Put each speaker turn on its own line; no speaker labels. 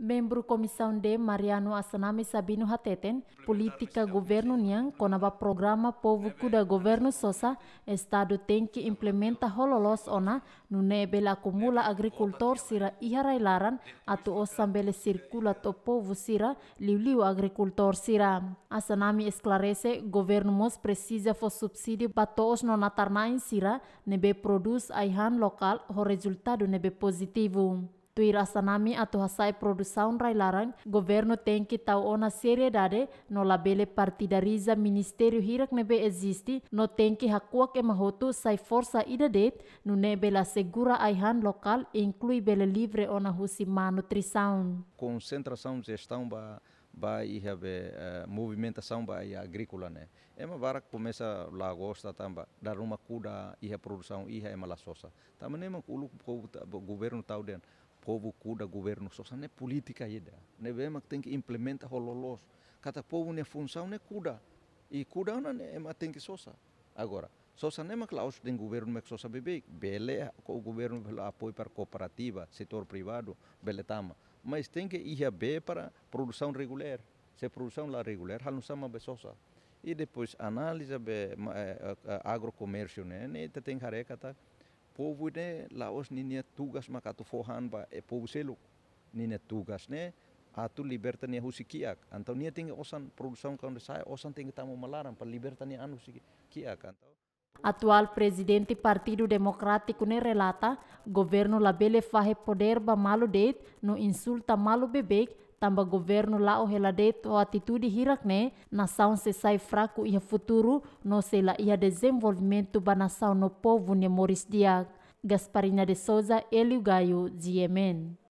Membro Comissão de Mariano Asanami Sabino Hateten, política governo niang konaba programa povo kuda governo sosa, estado tem que implementa hololos ona nune bela acumula agricultor sira iharailaran atu osambele circula to povo sira liu agricultor sira. Asanami esclarece governo mos precisa for subsídio batos no natarnain sira nebe produz aihan lokal ho resultado nebe positivo. Tuira sanami atu hasai produção rai larang, governo tem que tau ona seriedade no labele partidariza ministério hirak nebe existi no tem que hakuak emahotu sai força idade, no nebela segura aihan local inclui bele livre ona husi manutrição.
Concentração gestão ba ba iha be uh, eh, movimentação ba iha agrícola né é uma vara que começa lá agosto tamba tá, tá, dar uma cuda ia produção ia é malasosa também é uma o governo tau den povo cuida governo só não é política ainda né? não é mesmo que tem que implementar hololos cada povo não é função não é cuida e cuida não é mas tem que só agora só não é lá claus tem governo mas só bebe bele o governo pelo apoio para cooperativa setor privado bele tama mas tem que ir a bem para produção regular se produção lá regular não chama besosa e depois análise de eh, eh, eh, agrocomércio né né tem careca tá povo ne Laos ninia tugas fohan ba e povo ni ninia tugas ne atu liberta husi kiak antau nia tinga osan produção kaunde sai osan tinga tamu malaran pa liberta ni anu kiak antau
Atual presidente Partido Democrático ne relata, governo la bele fahe poder ba malu det, no insulta malu bebek, tambah governo lao hela de to atitudi hirak ne saun se sai fraku ia futuro no se la ia desenvolvimento ba na saun no povo ne moris Dia. Gasparina de Souza Eliu Gaio, de